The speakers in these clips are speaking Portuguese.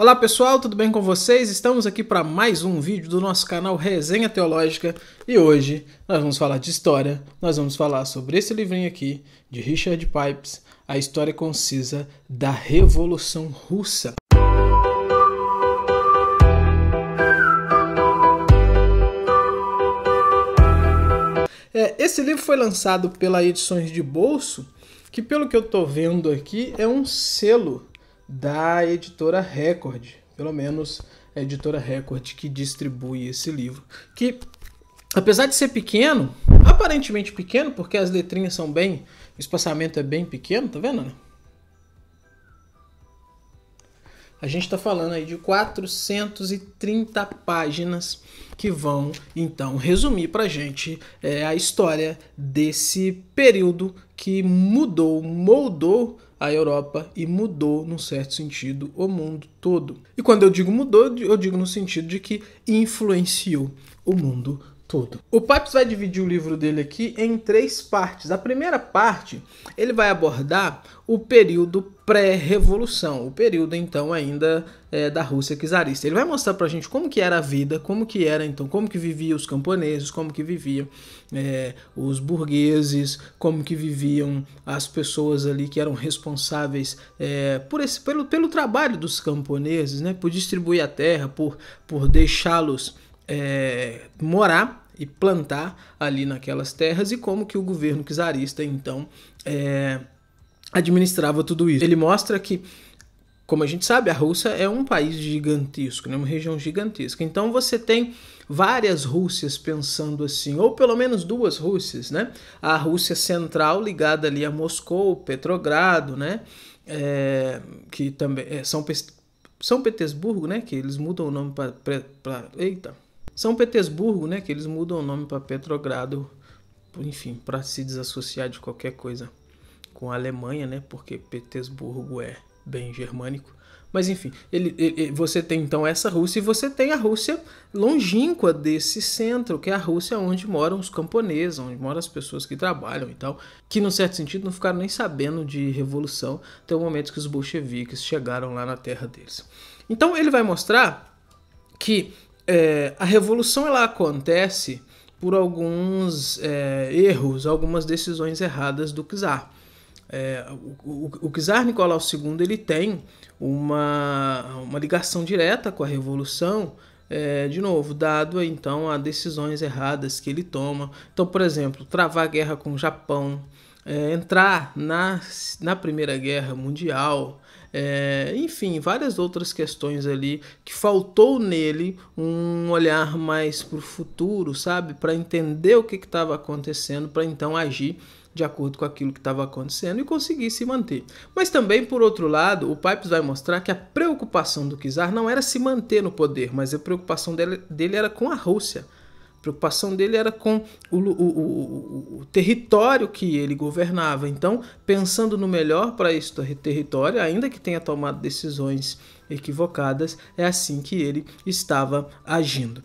Olá pessoal, tudo bem com vocês? Estamos aqui para mais um vídeo do nosso canal Resenha Teológica e hoje nós vamos falar de história. Nós vamos falar sobre esse livrinho aqui de Richard Pipes, A História Concisa da Revolução Russa. É, esse livro foi lançado pela Edições de Bolso, que pelo que eu estou vendo aqui é um selo da editora Record, pelo menos a editora Record que distribui esse livro, que apesar de ser pequeno, aparentemente pequeno, porque as letrinhas são bem, o espaçamento é bem pequeno, tá vendo? Né? A gente está falando aí de 430 páginas que vão então resumir para gente é, a história desse período que mudou, moldou a Europa e mudou, num certo sentido, o mundo todo. E quando eu digo mudou, eu digo no sentido de que influenciou o mundo o Pipes vai dividir o livro dele aqui em três partes. A primeira parte, ele vai abordar o período pré-revolução, o período então ainda é, da Rússia czarista. Ele vai mostrar para a gente como que era a vida, como que era então, como que viviam os camponeses, como que viviam é, os burgueses, como que viviam as pessoas ali que eram responsáveis é, por esse pelo, pelo trabalho dos camponeses, né, por distribuir a terra, por por deixá-los é, morar e plantar ali naquelas terras e como que o governo czarista então é, administrava tudo isso. Ele mostra que como a gente sabe, a Rússia é um país gigantesco, né? uma região gigantesca. Então você tem várias Rússias pensando assim, ou pelo menos duas Rússias, né? A Rússia central ligada ali a Moscou, Petrogrado, né? É, que também é São, São Petersburgo, né? Que eles mudam o nome para. Eita! São Petersburgo, né, que eles mudam o nome para Petrogrado, enfim, para se desassociar de qualquer coisa com a Alemanha, né, porque Petersburgo é bem germânico. Mas enfim, ele, ele, você tem então essa Rússia e você tem a Rússia longínqua desse centro, que é a Rússia onde moram os camponeses, onde moram as pessoas que trabalham e tal, que no certo sentido não ficaram nem sabendo de revolução até o momento que os bolcheviques chegaram lá na terra deles. Então ele vai mostrar que é, a revolução ela acontece por alguns é, erros, algumas decisões erradas do czar. É, o, czar Nicolau II ele tem uma, uma ligação direta com a revolução, é, de novo, dado então a decisões erradas que ele toma. Então, por exemplo, travar a guerra com o Japão, é, entrar na, na Primeira Guerra Mundial, é, enfim, várias outras questões ali que faltou nele um olhar mais para o futuro, sabe? Para entender o que estava acontecendo, para então agir de acordo com aquilo que estava acontecendo e conseguir se manter. Mas também, por outro lado, o Pipes vai mostrar que a preocupação do Kizar não era se manter no poder, mas a preocupação dele, dele era com a Rússia. A preocupação dele era com o, o, o, o território que ele governava. Então, pensando no melhor para esse território, ainda que tenha tomado decisões equivocadas, é assim que ele estava agindo.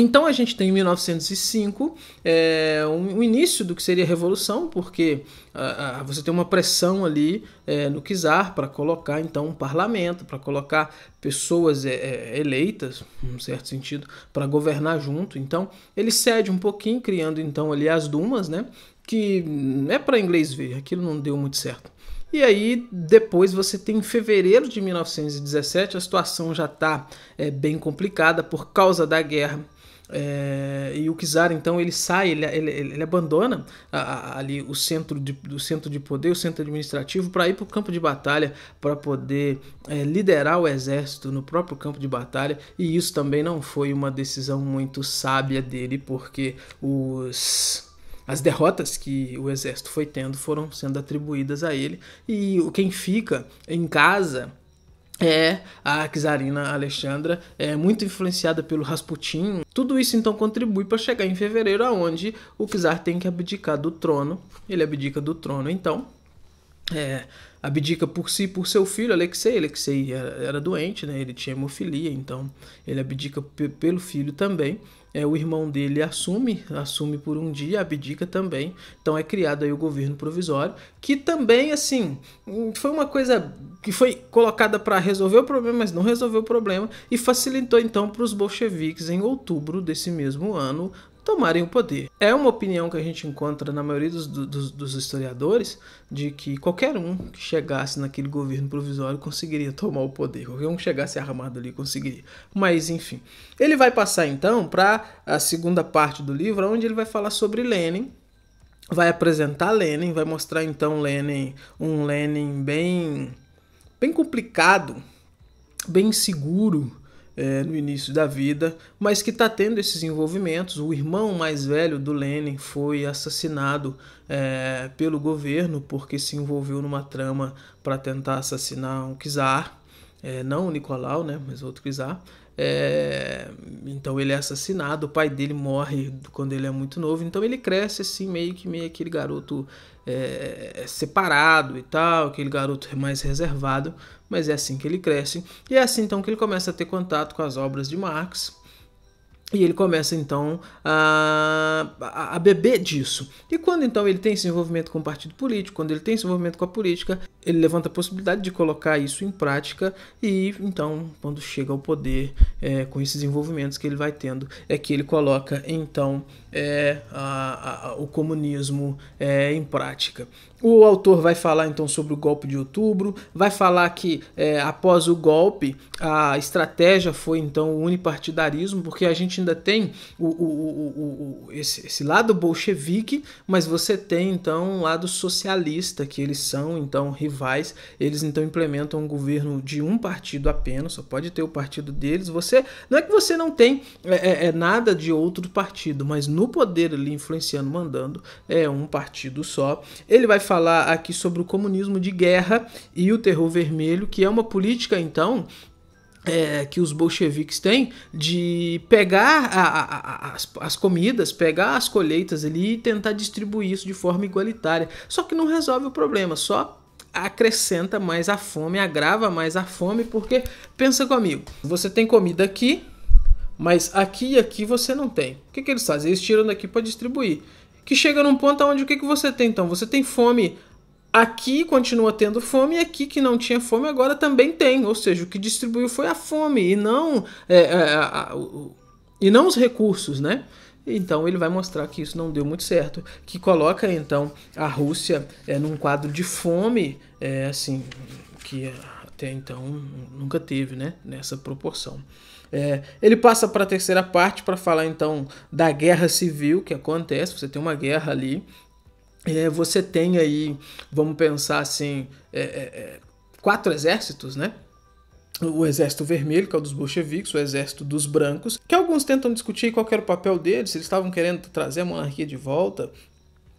Então a gente tem em 1905 é, um, um, início do que seria a revolução, porque ah, ah, você tem uma pressão ali é, no czar para colocar então um parlamento, para colocar pessoas é, é, eleitas, num certo sentido, para governar junto. Então ele cede um pouquinho, criando então ali as dumas, né? Que é para inglês ver, aquilo não deu muito certo. E aí, depois você tem em fevereiro de 1917, a situação já está bem complicada por causa da guerra é, e o Kizar, então, ele sai, ele, ele, ele abandona a, a, ali o centro, de, o centro de poder, o centro administrativo, para ir para o campo de batalha, para poder é, liderar o exército no próprio campo de batalha. E isso também não foi uma decisão muito sábia dele, porque os as derrotas que o exército foi tendo foram sendo atribuídas a ele e quem fica em casa é a czarina Alexandra, é muito influenciada pelo Rasputin. Tudo isso então contribui para chegar em fevereiro, aonde o czar tem que abdicar do trono. Ele abdica do trono, então. É, abdica por si, por seu filho Alexei. Alexei era, era doente, né? ele tinha hemofilia, então ele abdica pelo filho também. É, o irmão dele assume, assume por um dia, abdica também. Então é criado aí o governo provisório, que também, assim, hum, foi uma coisa que foi colocada para resolver o problema, mas não resolveu o problema, e facilitou então para os bolcheviques, em outubro desse mesmo ano, tomarem o poder. É uma opinião que a gente encontra na maioria dos, dos, dos, historiadores de que qualquer um que chegasse naquele governo provisório conseguiria tomar o poder, qualquer um que chegasse armado ali conseguiria. Mas enfim, ele vai passar então para a segunda parte do livro, onde ele vai falar sobre Lenin. Vai apresentar Lenin, vai mostrar então Lenin, um Lenin bem, bem complicado, bem seguro, é, no início da vida, mas que está tendo esses envolvimentos. O irmão mais velho do Lenin foi assassinado é, pelo governo porque se envolveu numa trama para tentar assassinar um czar, é, não o Nicolau, né, mas outro czar. É, então ele é assassinado, o pai dele morre quando ele é muito novo, então ele cresce assim, meio que meio aquele garoto é, é, separado e tal, aquele garoto mais reservado, mas é assim que ele cresce, e é assim então que ele começa a ter contato com as obras de Marx, e ele começa então a, a, beber disso. E quando então ele tem esse envolvimento com o partido político, quando ele tem esse envolvimento com a política, ele levanta a possibilidade de colocar isso em prática. E então, quando chega ao poder, é, com esses envolvimentos que ele vai tendo, é que ele coloca então é, a, o comunismo é, em prática. O autor vai falar então sobre o golpe de outubro, vai falar que é, após o golpe a estratégia foi então o unipartidarismo, porque a gente ainda tem o, o, o, esse, esse, lado bolchevique, mas você tem então um lado socialista, que eles são então rivais, eles então implementam um governo de um partido apenas, só pode ter o partido deles. Você Não é que você não tem é, é, é nada de outro partido, mas no poder ali influenciando, mandando, é um partido só. Ele vai falar aqui sobre o comunismo de guerra e o terror vermelho, que é uma política, então, é, que os bolcheviques têm de pegar a, a, a, as, as, comidas, pegar as colheitas ali e tentar distribuir isso de forma igualitária. Só que não resolve o problema, só acrescenta mais a fome, agrava mais a fome, porque pensa comigo, você tem comida aqui, mas aqui e aqui você não tem. O que, que eles fazem? Eles tiram daqui para distribuir que chega num ponto onde o que, que você tem então? Você tem fome aqui, continua tendo fome, e aqui que não tinha fome agora também tem. Ou seja, o que distribuiu foi a fome e não, é, é, a, o, e não os recursos, né? Então ele vai mostrar que isso não deu muito certo, que coloca então a Rússia é, num quadro de fome, é, assim, que até então nunca teve, né? Nessa proporção. É, ele passa para a terceira parte para falar então da guerra civil que acontece. Você tem uma guerra ali. É, você tem aí, vamos pensar assim, é, é, é quatro exércitos, né? o exército vermelho, que é o dos bolcheviques, o exército dos brancos, que alguns tentam discutir qual era o papel deles, se eles estavam querendo trazer a monarquia de volta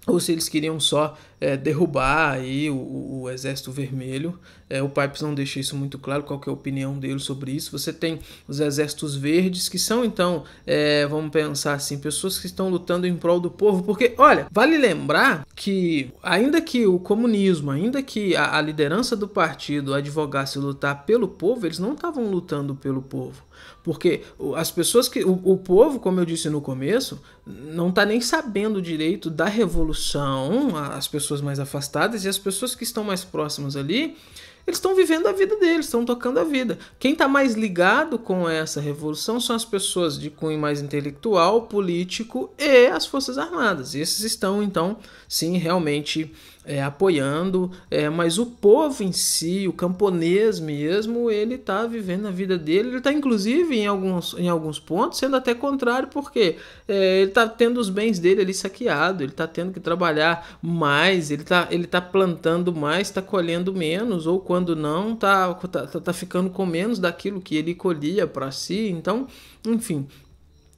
ou se eles queriam só é, derrubar aí o, o Exército Vermelho. É, o Pipes não deixa isso muito claro, qual é a opinião dele sobre isso. Você tem os Exércitos Verdes, que são então, é, vamos pensar assim, pessoas que estão lutando em prol do povo, porque, olha, vale lembrar que, ainda que o comunismo, ainda que a, a liderança do partido advogasse lutar pelo povo, eles não estavam lutando pelo povo. Porque as pessoas que. O, o, povo, como eu disse no começo, não está nem sabendo direito da revolução. As pessoas pessoas mais afastadas e as pessoas que estão mais próximas ali, eles estão vivendo a vida deles, estão tocando a vida. Quem está mais ligado com essa revolução são as pessoas de cunho mais intelectual, político e as Forças Armadas. E esses estão, então, sim, realmente é, apoiando, é, mas o povo em si, o camponês mesmo, ele está vivendo a vida dele, ele está inclusive em alguns, em alguns pontos sendo até contrário, porque é, ele está tendo os bens dele ali saqueado, ele está tendo que trabalhar mais, ele está ele tá plantando mais, está colhendo menos, ou quando não, está tá, tá ficando com menos daquilo que ele colhia para si, então, enfim,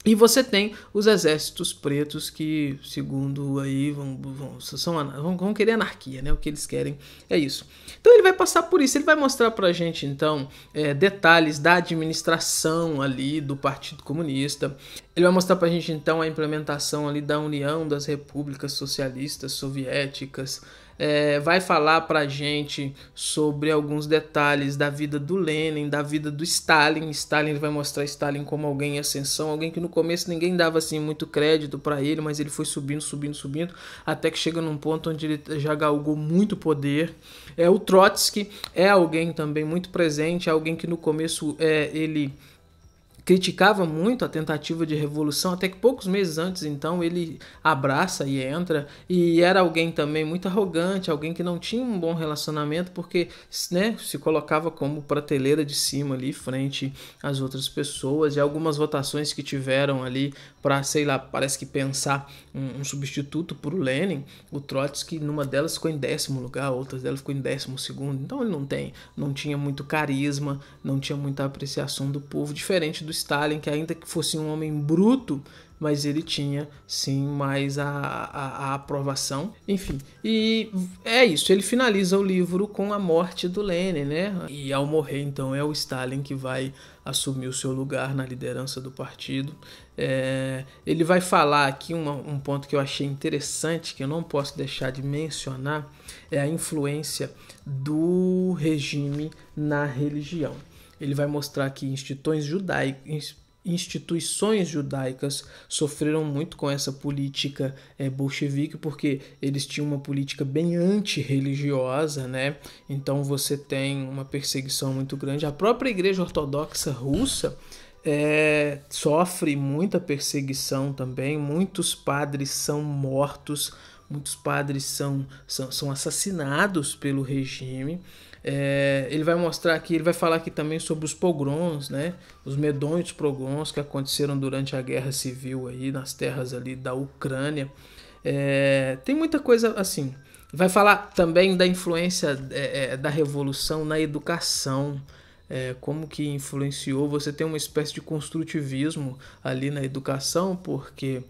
e você tem os exércitos pretos que, segundo aí, vão, vão, são, vão, vão querer anarquia, né? O que eles querem é isso. Então ele vai passar por isso, ele vai mostrar pra gente, então, é, detalhes da administração ali do Partido Comunista. Ele vai mostrar pra gente, então, a implementação ali da União das Repúblicas Socialistas Soviéticas, é, vai falar para gente sobre alguns detalhes da vida do Lenin, da vida do Stalin. Stalin vai mostrar Stalin como alguém em ascensão, alguém que no começo ninguém dava assim muito crédito para ele, mas ele foi subindo, subindo, subindo, até que chega num ponto onde ele já galgou muito poder. É o Trotsky é alguém também muito presente, é alguém que no começo é ele criticava muito a tentativa de revolução, até que poucos meses antes, então, ele abraça e entra, e era alguém também muito arrogante, alguém que não tinha um bom relacionamento, porque né, se colocava como prateleira de cima ali, frente às outras pessoas, e algumas votações que tiveram ali para, sei lá, parece que pensar um, um substituto para o Lenin, o Trotsky, numa delas ficou em décimo lugar, outras delas ficou em décimo segundo, então ele não tem, não tinha muito carisma, não tinha muita apreciação do povo, diferente do do Stalin, que ainda que fosse um homem bruto, mas ele tinha sim mais a, a, a, aprovação. Enfim, e é isso. Ele finaliza o livro com a morte do Lenin, né? E ao morrer, então, é o Stalin que vai assumir o seu lugar na liderança do partido. É, ele vai falar aqui uma, um ponto que eu achei interessante, que eu não posso deixar de mencionar, é a influência do regime na religião ele vai mostrar que instituições judaicas, instituições judaicas sofreram muito com essa política é, bolchevique porque eles tinham uma política bem antirreligiosa, né? Então você tem uma perseguição muito grande. A própria Igreja Ortodoxa Russa é, sofre muita perseguição também. Muitos padres são mortos, muitos padres são, são, são assassinados pelo regime. É, ele vai mostrar aqui, ele vai falar aqui também sobre os pogroms, né? Os medonhos pogroms que aconteceram durante a guerra civil aí nas terras ali da Ucrânia. É, tem muita coisa assim. Vai falar também da influência é, é da revolução na educação. É, como que influenciou. Você tem uma espécie de construtivismo ali na educação, porque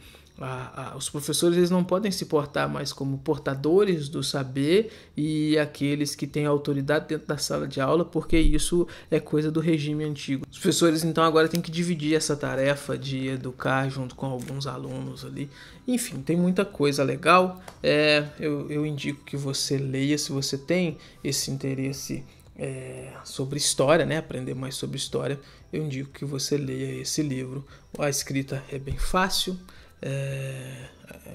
os professores eles não podem se portar mais como portadores do saber e aqueles que têm autoridade dentro da sala de aula, porque isso é coisa do regime antigo. Os professores então agora têm que dividir essa tarefa de educar junto com alguns alunos ali. Enfim, tem muita coisa legal. É, eu, eu indico que você leia se você tem esse interesse. É, sobre história, né? Aprender mais sobre história, eu indico que você leia esse livro. A escrita é bem fácil, é,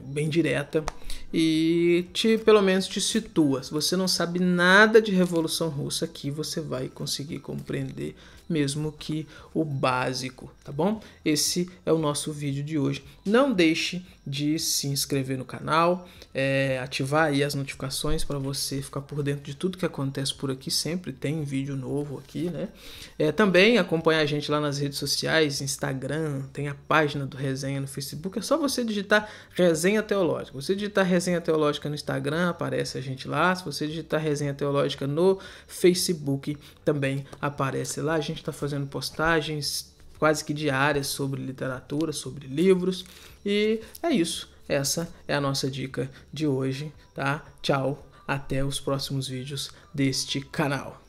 bem direta e te pelo menos te situa. Se você não sabe nada de Revolução Russa, aqui você vai conseguir compreender mesmo que o básico, tá bom? Esse é o nosso vídeo de hoje. Não deixe de se inscrever no canal, é, ativar aí as notificações para você ficar por dentro de tudo que acontece por aqui. Sempre tem vídeo novo aqui, né? É, também acompanhar a gente lá nas redes sociais, Instagram, tem a página do Resenha no Facebook. É só você digitar Resenha Teológica. Você digitar Resenha Teológica no Instagram, aparece a gente lá. Se você digitar Resenha Teológica no Facebook, também aparece lá. A gente está fazendo postagens quase que diárias sobre literatura, sobre livros. E é isso. Essa é a nossa dica de hoje, tá? Tchau, até os próximos vídeos deste canal.